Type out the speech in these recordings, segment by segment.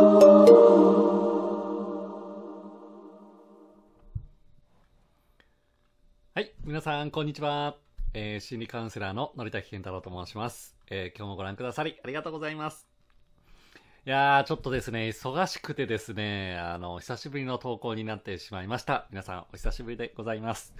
はい皆さんこんにちは、えー、心理カウンセラーの則滝健太郎と申します、えー、今日もご覧くださりありがとうございますいやーちょっとですね忙しくてですねあの久しぶりの投稿になってしまいました皆さんお久しぶりでございます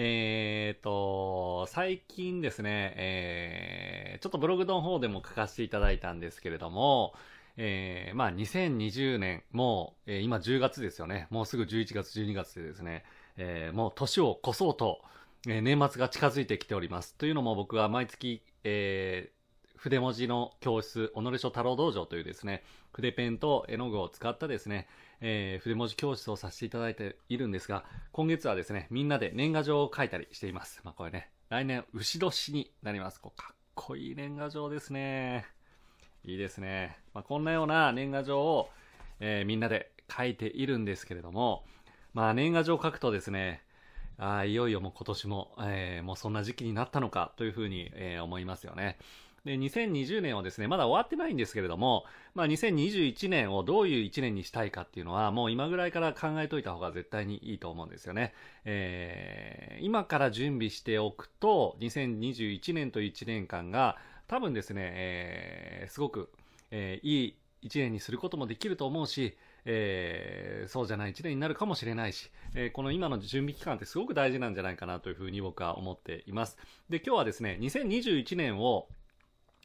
えーと、最近ですね、えー、ちょっとブログの方でも書かせていただいたんですけれども、えー、まあ2020年、もう、えー、今10月ですよね。もうすぐ11月、12月でですね、えー、もう年を越そうと、えー、年末が近づいてきております。というのも僕は毎月、えー、筆文字の教室、己書太郎道場というですね、筆ペンと絵の具を使ったですね、えー、筆文字教室をさせていただいているんですが、今月はですね、みんなで年賀状を書いたりしています。まあこれね、来年、牛年になります。こうかっこいい年賀状ですね。いいですね。まあ、こんなような年賀状を、えー、みんなで書いているんですけれども、まあ、年賀状を書くとですね、あいよいよもう今年も、えー、もうそんな時期になったのかというふうに、えー、思いますよね。で、2020年はですね、まだ終わってないんですけれども、まあ、2021年をどういう1年にしたいかっていうのは、もう今ぐらいから考えといた方が絶対にいいと思うんですよね。えー、今から準備しておくと、2021年という1年間が、多分ですね、えー、すごく、えー、いい一年にすることもできると思うし、えー、そうじゃない一年になるかもしれないし、えー、この今の準備期間ってすごく大事なんじゃないかなというふうに僕は思っています。で、今日はですね、2021年を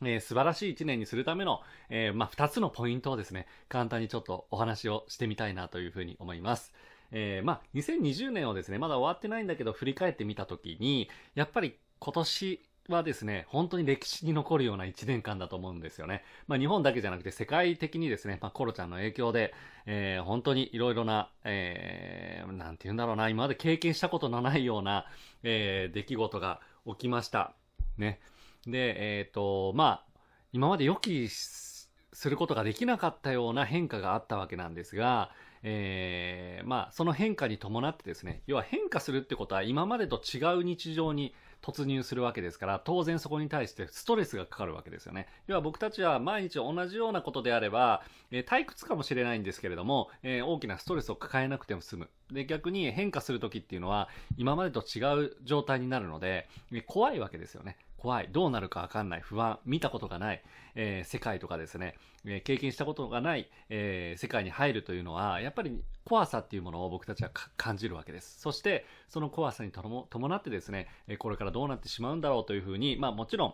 えー、素晴らしい一年にするための、えー、まあ、二つのポイントをですね、簡単にちょっとお話をしてみたいなというふうに思います。えー、まあ、2020年をですね、まだ終わってないんだけど、振り返ってみたときに、やっぱり今年はですね、本当に歴史に残るような1年間だと思うんですよね。まあ、日本だけじゃなくて世界的にですね、まあ、コロちゃんの影響で、えー、本当にいろいろな、えー、なんて言うんだろうな、今まで経験したことのないような、えー、出来事が起きました。ね。で、えっ、ー、と、まあ、今まで予期することができなかったような変化があったわけなんですが、えー、まあ、その変化に伴ってですね、要は変化するってことは今までと違う日常に突入するわけですから、当然そこに対してストレスがかかるわけですよね。要は僕たちは毎日同じようなことであれば、えー、退屈かもしれないんですけれども、えー、大きなストレスを抱えなくても済む。で、逆に変化するときっていうのは、今までと違う状態になるので、怖いわけですよね。怖い、どうなるかわかんない、不安、見たことがない、えー、世界とかですね、えー、経験したことがない、えー、世界に入るというのは、やっぱり怖さっていうものを僕たちは感じるわけです。そして、その怖さに伴ってですね、これからどうなってしまうんだろうというふうに、まあもちろん、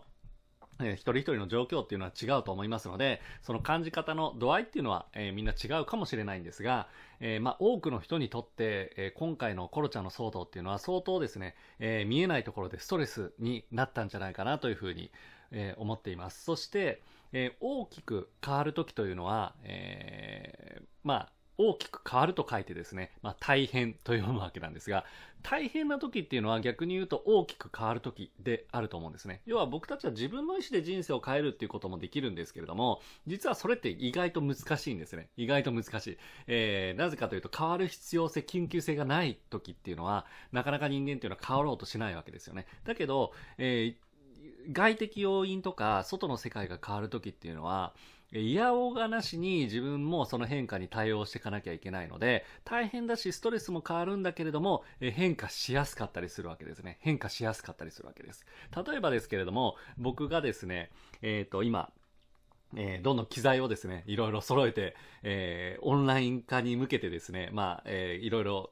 えー、一人一人の状況っていうのは違うと思いますので、その感じ方の度合いっていうのは、えー、みんな違うかもしれないんですが、えー、まあ、多くの人にとって、え今回のコロちゃんの騒動っていうのは相当ですね、え見えないところでストレスになったんじゃないかなというふうに、え思っています。そして、え大きく変わる時というのは、えまあ、大きく変わると書いてですね、まあ、大変と読むわけなんですが、大変な時っていうのは逆に言うと大きく変わる時であると思うんですね。要は僕たちは自分の意思で人生を変えるっていうこともできるんですけれども、実はそれって意外と難しいんですね。意外と難しい。えー、なぜかというと変わる必要性、緊急性がない時っていうのは、なかなか人間っていうのは変わろうとしないわけですよね。だけど、えー、外的要因とか外の世界が変わる時っていうのは、いやおがなしに自分もその変化に対応していかなきゃいけないので、大変だしストレスも変わるんだけれども、変化しやすかったりするわけですね。変化しやすかったりするわけです。例えばですけれども、僕がですね、えっ、ー、と、今、えー、どんどん機材をですね、いろいろ揃えて、えー、オンライン化に向けてですね、まあ、えー、いろいろ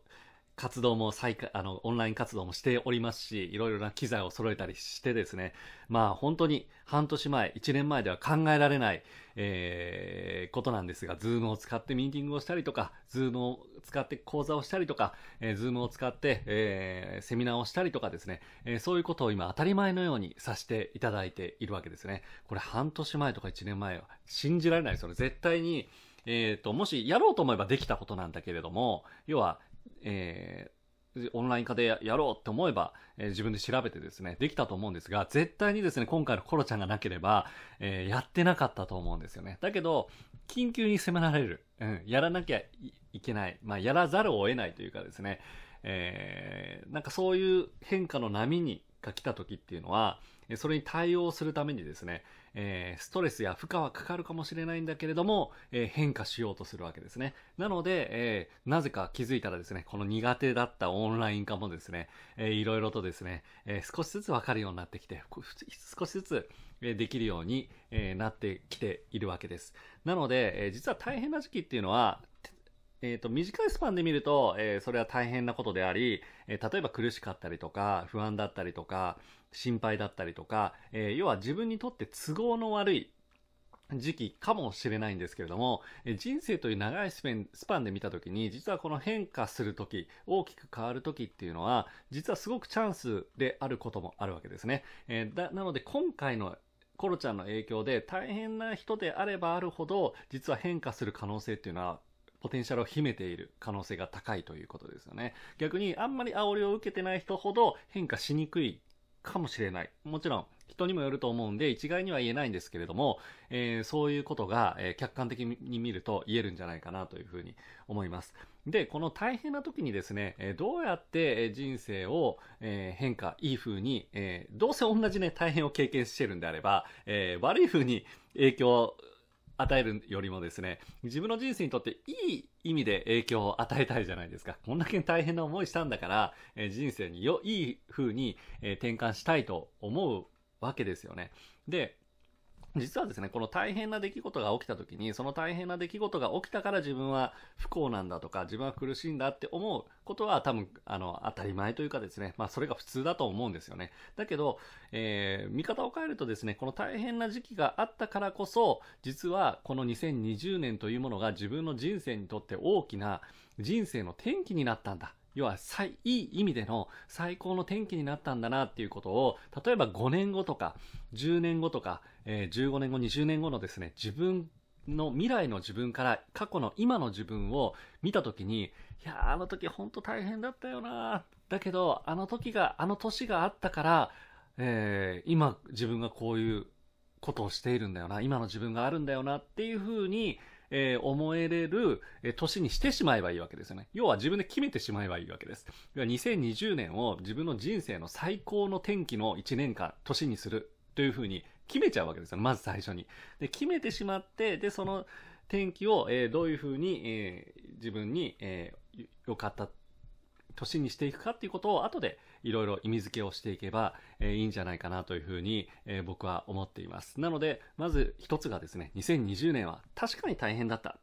活動も再開、あの、オンライン活動もしておりますし、いろいろな機材を揃えたりしてですね、まあ本当に半年前、1年前では考えられない、えー、ことなんですが、ズームを使ってミーティングをしたりとか、ズームを使って講座をしたりとか、えー、ズームを使って、えー、セミナーをしたりとかですね、えー、そういうことを今当たり前のようにさせていただいているわけですね。これ半年前とか1年前は信じられないですよね。絶対に、えっ、と、もしやろうと思えばできたことなんだけれども、要は、えー、オンライン化でやろうって思えば、えー、自分で調べてですね、できたと思うんですが、絶対にですね、今回のコロちゃんがなければ、えー、やってなかったと思うんですよね。だけど、緊急に迫られる。うん、やらなきゃいけない。まあ、やらざるを得ないというかですね、えー、なんかそういう変化の波にが来た時っていうのは、それに対応するためにですね、えー、ストレスや負荷はかかるかもしれないんだけれども、えー、変化しようとするわけですね。なので、えー、なぜか気づいたらですね、この苦手だったオンライン化もですね、えー、いろいろとですね、え少しずつわかるようになってきて、少しずつ、えできるように、えなってきているわけです。なので、え実は大変な時期っていうのは、えっ、ー、と、短いスパンで見ると、えー、それは大変なことであり、えー、例えば苦しかったりとか、不安だったりとか、心配だったりとか、え要は自分にとって都合の悪い時期かもしれないんですけれども、え人生という長いスパンで見たときに、実はこの変化するとき、大きく変わるときっていうのは、実はすごくチャンスであることもあるわけですね。えだなので今回のコロちゃんの影響で大変な人であればあるほど、実は変化する可能性っていうのはポテンシャルを秘めている可能性が高いということですよね。逆にあんまり煽りを受けてない人ほど変化しにくいかもしれない。もちろん人にもよると思うんで一概には言えないんですけれども、えー、そういうことが、え客観的に見ると言えるんじゃないかなというふうに思います。で、この大変な時にですね、えどうやって人生を、え変化、いい風に、えどうせ同じね、大変を経験してるんであれば、え悪い風に影響与えるよりもですね、自分の人生にとっていい意味で影響を与えたいじゃないですか。こんだけ大変な思いしたんだから、え人生によ、いい風に、え転換したいと思うわけですよね。で、実はですね、この大変な出来事が起きた時に、その大変な出来事が起きたから自分は不幸なんだとか、自分は苦しいんだって思うことは多分、あの、当たり前というかですね、まあそれが普通だと思うんですよね。だけど、えー、見方を変えるとですね、この大変な時期があったからこそ、実はこの2020年というものが自分の人生にとって大きな人生の転機になったんだ。要は最、いい意味での最高の天気になったんだなっていうことを、例えば5年後とか、10年後とか、えー、15年後、20年後のですね、自分の未来の自分から過去の今の自分を見た時に、いやあの時本当大変だったよなだけど、あの時が、あの年があったから、えー、今自分がこういうことをしているんだよな、今の自分があるんだよなっていうふうに、えー、思えれる、え年にしてしまえばいいわけですよね。要は自分で決めてしまえばいいわけです。は2020年を自分の人生の最高の天気の1年間、年にするというふうに決めちゃうわけですよ。まず最初に。で、決めてしまって、で、その天気を、えー、どういうふうに、えー、自分に、えー、良かった年にしていくかっていうことを後でいろいろ意味付けをしていけば、えー、いいんじゃないかなというふうに、えー、僕は思っています。なので、まず一つがですね、2020年は確かに大変だった。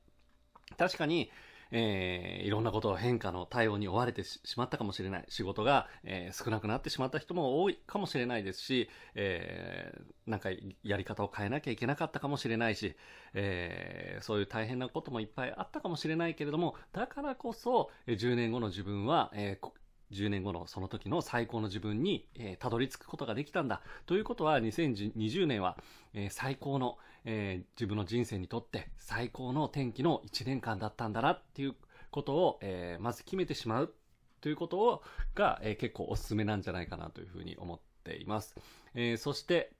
確かに、えー、いろんなことを変化の対応に追われてしまったかもしれない。仕事が、えー、少なくなってしまった人も多いかもしれないですし、えー、なんかやり方を変えなきゃいけなかったかもしれないし、えー、そういう大変なこともいっぱいあったかもしれないけれども、だからこそ、10年後の自分は、えー10年後のその時の最高の自分に、えー、たどり着くことができたんだ。ということは、2020年は、えー、最高の、えー、自分の人生にとって最高の天気の1年間だったんだなっていうことを、えー、まず決めてしまうということをが、えー、結構おすすめなんじゃないかなというふうに思っています。えそして、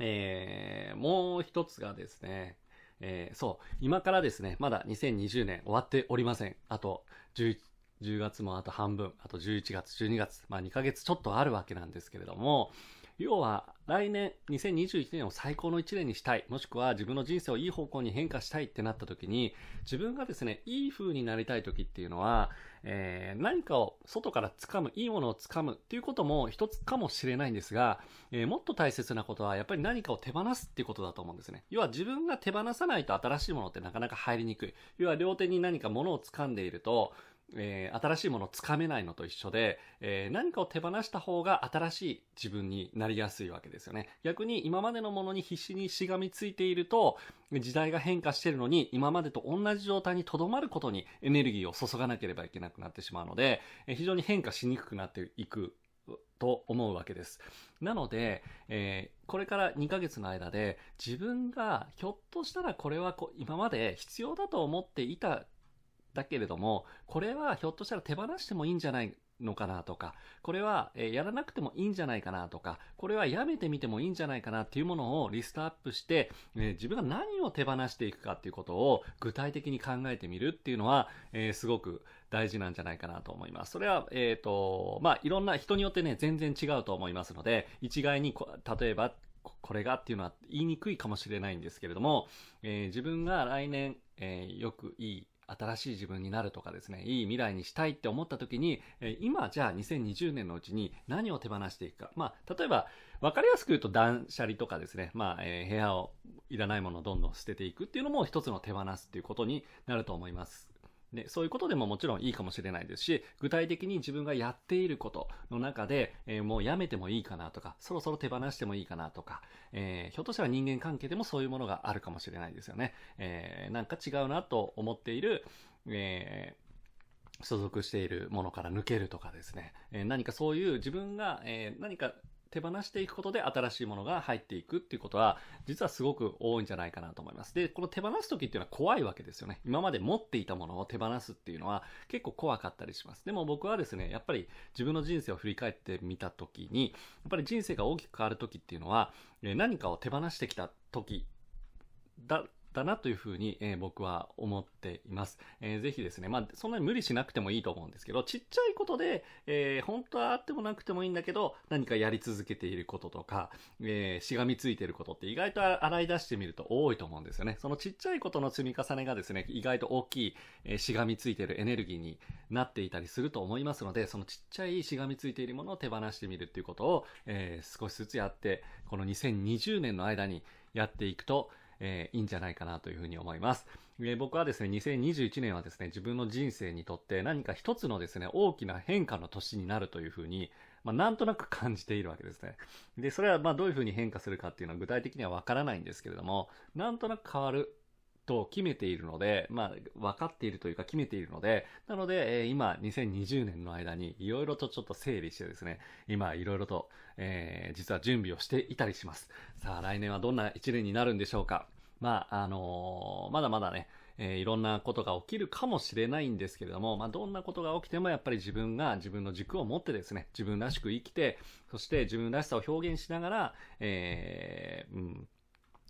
えもう一つがですね、えそう、今からですね、まだ2020年終わっておりません。あと11、10月もあと半分、あと11月、12月、まあ2ヶ月ちょっとあるわけなんですけれども、要は、来年、2021年を最高の1年にしたい、もしくは自分の人生をいい方向に変化したいってなった時に、自分がですね、いい風になりたい時っていうのは、えー、何かを外から掴む、いいものを掴むっていうことも一つかもしれないんですが、えー、もっと大切なことは、やっぱり何かを手放すっていうことだと思うんですね。要は自分が手放さないと新しいものってなかなか入りにくい。要は両手に何か物を掴んでいると、えー、新しいものをつかめないのと一緒で、えー、何かを手放した方が新しい自分になりやすいわけですよね。逆に今までのものに必死にしがみついていると、時代が変化してるのに今までと同じ状態に留まることにエネルギーを注がなければいけなくなってしまうので、えー、非常に変化しにくくなっていくと思うわけです。なので、えー、これから2ヶ月の間で自分がひょっとしたらこれはこ今まで必要だと思っていただけれども、これはひょっとしたら手放してもいいんじゃないのかなとか、これは、えやらなくてもいいんじゃないかなとか、これはやめてみてもいいんじゃないかなっていうものをリストアップして、え自分が何を手放していくかっていうことを具体的に考えてみるっていうのは、えすごく大事なんじゃないかなと思います。それは、えっ、ー、と、まあ、いろんな人によってね、全然違うと思いますので、一概にこ、例えば、これがっていうのは言いにくいかもしれないんですけれども、えー、自分が来年、えー、よくいい新しい自分になるとかですね、いい未来にしたいって思った時に、え今じゃあ2020年のうちに何を手放していくか。まあ、例えば、わかりやすく言うと断捨離とかですね、まあ、えー、部屋をいらないものをどんどん捨てていくっていうのも一つの手放すっていうことになると思います。で、そういうことでももちろんいいかもしれないですし、具体的に自分がやっていることの中で、えー、もうやめてもいいかなとか、そろそろ手放してもいいかなとか、えー、ひょっとしたら人間関係でもそういうものがあるかもしれないですよね。えー、なんか違うなと思っている、え所属しているものから抜けるとかですね。え何かそういう自分が、え何か手放していくことで新しいものが入っていくっていうことは、実はすごく多いんじゃないかなと思います。で、この手放す時っていうのは怖いわけですよね。今まで持っていたものを手放すっていうのは結構怖かったりします。でも僕はですね、やっぱり自分の人生を振り返ってみた時に、やっぱり人生が大きく変わる時っていうのは、何かを手放してきた時だったなというふうに、えー、僕は思っています。えー、ぜひですね、まあ、そんなに無理しなくてもいいと思うんですけど、ちっちゃいことで、えー、本当はあってもなくてもいいんだけど、何かやり続けていることとか、えー、しがみついていることって意外と洗い出してみると多いと思うんですよね。そのちっちゃいことの積み重ねがですね、意外と大きい、えー、しがみついているエネルギーになっていたりすると思いますので、そのちっちゃいしがみついているものを手放してみるっていうことを、えー、少しずつやって、この2020年の間にやっていくと、えー、いいんじゃないかなというふうに思います。えー、僕はですね、2021年はですね、自分の人生にとって何か一つのですね、大きな変化の年になるというふうに、まあ、なんとなく感じているわけですね。で、それはまあどういうふうに変化するかっていうのは具体的にはわからないんですけれども、なんとなく変わると決めているので、まあ、分かっているというか決めているので、なので、えー、今、2020年の間に、いろいろとちょっと整理してですね、今、いろいろと、えー、実は準備をしていたりします。さあ、来年はどんな一年になるんでしょうか。まあ、あのー、まだまだね、えー、いろんなことが起きるかもしれないんですけれども、まあ、どんなことが起きてもやっぱり自分が自分の軸を持ってですね、自分らしく生きて、そして自分らしさを表現しながら、えー、うん、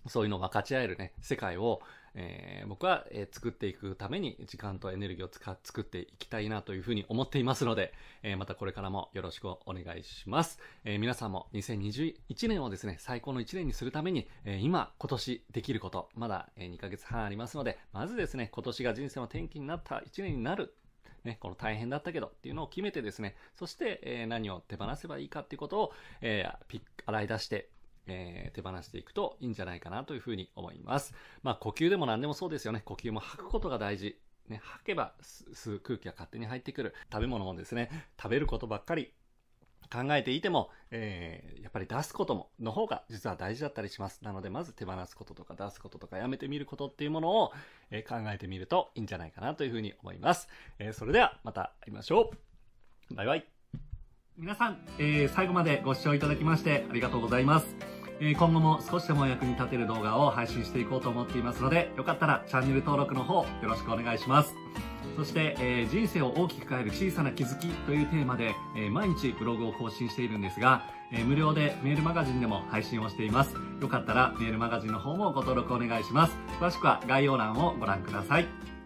そういうのを分かち合えるね、世界を、えー、僕は、えー、作っていくために時間とエネルギーを使作っていきたいなというふうに思っていますので、えー、またこれからもよろしくお願いします。え皆さんも2021年をですね、最高の1年にするために、え今、今年できること、まだ、え2ヶ月半ありますので、まずですね、今年が人生の転機になった1年になるね、この大変だったけどっていうのを決めてですね、そして、えー、何を手放せばいいかっていうことを、えー、洗い出して、えー、手放していくといいんじゃないかなというふうに思います。まあ、呼吸でも何でもそうですよね。呼吸も吐くことが大事。ね、吐けば吸う空気が勝手に入ってくる。食べ物もですね、食べることばっかり考えていても、えー、やっぱり出すことも、の方が実は大事だったりします。なので、まず手放すこととか出すこととかやめてみることっていうものを、えー、考えてみるといいんじゃないかなというふうに思います。えー、それではまた会いましょう。バイバイ。皆さん、えー、最後までご視聴いただきましてありがとうございます。え今後も少しでも役に立てる動画を配信していこうと思っていますので、よかったらチャンネル登録の方よろしくお願いします。そして、えー、人生を大きく変える小さな気づきというテーマで、えー、毎日ブログを更新しているんですが、えー、無料でメールマガジンでも配信をしています。よかったらメールマガジンの方もご登録お願いします。詳しくは概要欄をご覧ください。